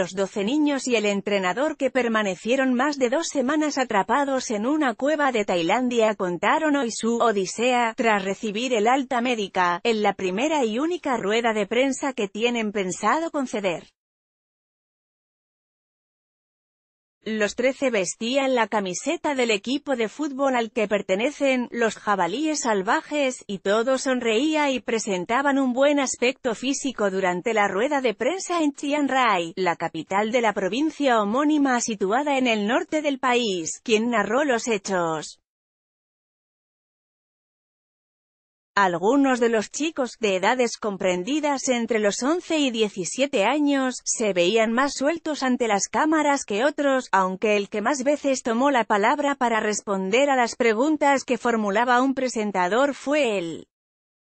los doce niños y el entrenador que permanecieron más de dos semanas atrapados en una cueva de Tailandia contaron hoy su odisea, tras recibir el alta médica, en la primera y única rueda de prensa que tienen pensado conceder. Los trece vestían la camiseta del equipo de fútbol al que pertenecen, los jabalíes salvajes, y todos sonreía y presentaban un buen aspecto físico durante la rueda de prensa en Chiang Rai, la capital de la provincia homónima situada en el norte del país, quien narró los hechos. Algunos de los chicos, de edades comprendidas entre los 11 y 17 años, se veían más sueltos ante las cámaras que otros, aunque el que más veces tomó la palabra para responder a las preguntas que formulaba un presentador fue él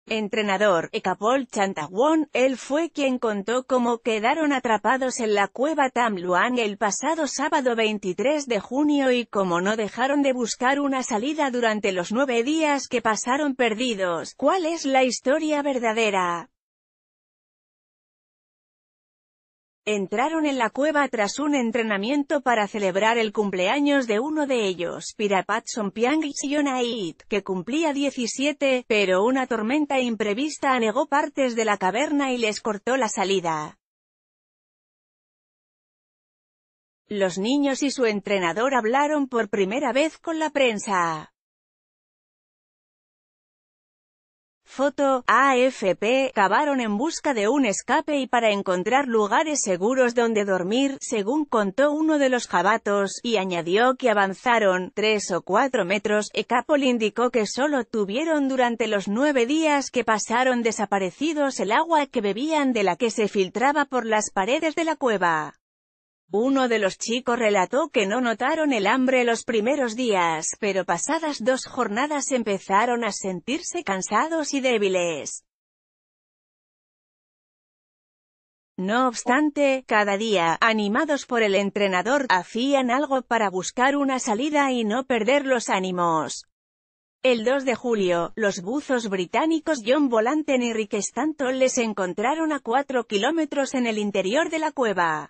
entrenador, Ekapol Chantawon, él fue quien contó cómo quedaron atrapados en la cueva Luang el pasado sábado 23 de junio y cómo no dejaron de buscar una salida durante los nueve días que pasaron perdidos. ¿Cuál es la historia verdadera? Entraron en la cueva tras un entrenamiento para celebrar el cumpleaños de uno de ellos, Pirapat Sompiang que cumplía 17, pero una tormenta imprevista anegó partes de la caverna y les cortó la salida. Los niños y su entrenador hablaron por primera vez con la prensa. Foto, AFP, cavaron en busca de un escape y para encontrar lugares seguros donde dormir, según contó uno de los jabatos, y añadió que avanzaron tres o cuatro metros. Ecapol indicó que solo tuvieron durante los nueve días que pasaron desaparecidos el agua que bebían de la que se filtraba por las paredes de la cueva. Uno de los chicos relató que no notaron el hambre los primeros días, pero pasadas dos jornadas empezaron a sentirse cansados y débiles. No obstante, cada día, animados por el entrenador, hacían algo para buscar una salida y no perder los ánimos. El 2 de julio, los buzos británicos John Volanten y Rick Stanton les encontraron a 4 kilómetros en el interior de la cueva.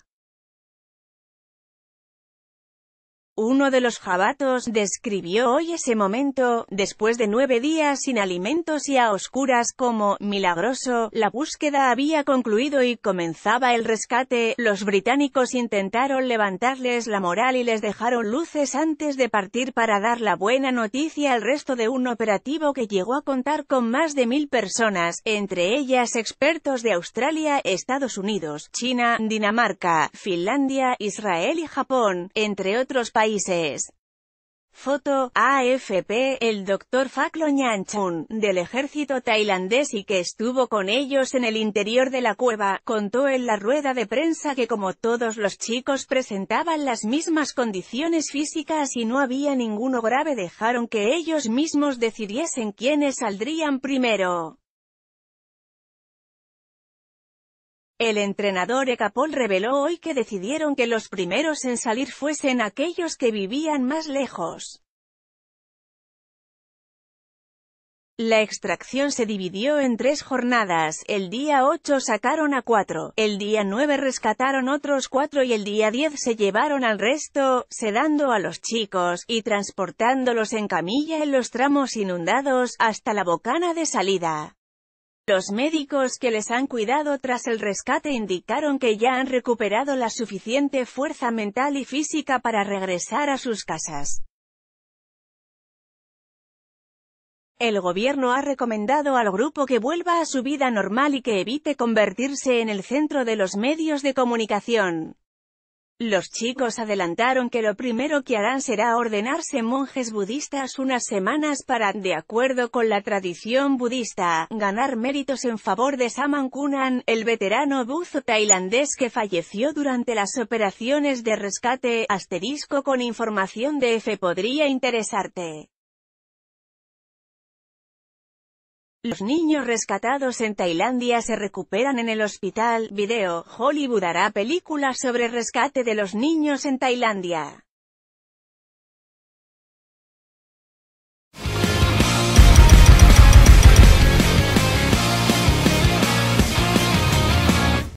Uno de los jabatos describió hoy ese momento, después de nueve días sin alimentos y a oscuras como, milagroso, la búsqueda había concluido y comenzaba el rescate, los británicos intentaron levantarles la moral y les dejaron luces antes de partir para dar la buena noticia al resto de un operativo que llegó a contar con más de mil personas, entre ellas expertos de Australia, Estados Unidos, China, Dinamarca, Finlandia, Israel y Japón, entre otros países Foto, AFP, el doctor Yan Chun, del ejército tailandés y que estuvo con ellos en el interior de la cueva, contó en la rueda de prensa que como todos los chicos presentaban las mismas condiciones físicas y no había ninguno grave dejaron que ellos mismos decidiesen quiénes saldrían primero. El entrenador Ecapol reveló hoy que decidieron que los primeros en salir fuesen aquellos que vivían más lejos. La extracción se dividió en tres jornadas, el día 8 sacaron a cuatro, el día 9 rescataron otros cuatro y el día 10 se llevaron al resto, sedando a los chicos, y transportándolos en camilla en los tramos inundados, hasta la bocana de salida. Los médicos que les han cuidado tras el rescate indicaron que ya han recuperado la suficiente fuerza mental y física para regresar a sus casas. El gobierno ha recomendado al grupo que vuelva a su vida normal y que evite convertirse en el centro de los medios de comunicación. Los chicos adelantaron que lo primero que harán será ordenarse monjes budistas unas semanas para, de acuerdo con la tradición budista, ganar méritos en favor de Saman Kunan, el veterano buzo tailandés que falleció durante las operaciones de rescate, asterisco con información de F podría interesarte. Los niños rescatados en Tailandia se recuperan en el hospital. Video, Hollywood hará película sobre rescate de los niños en Tailandia.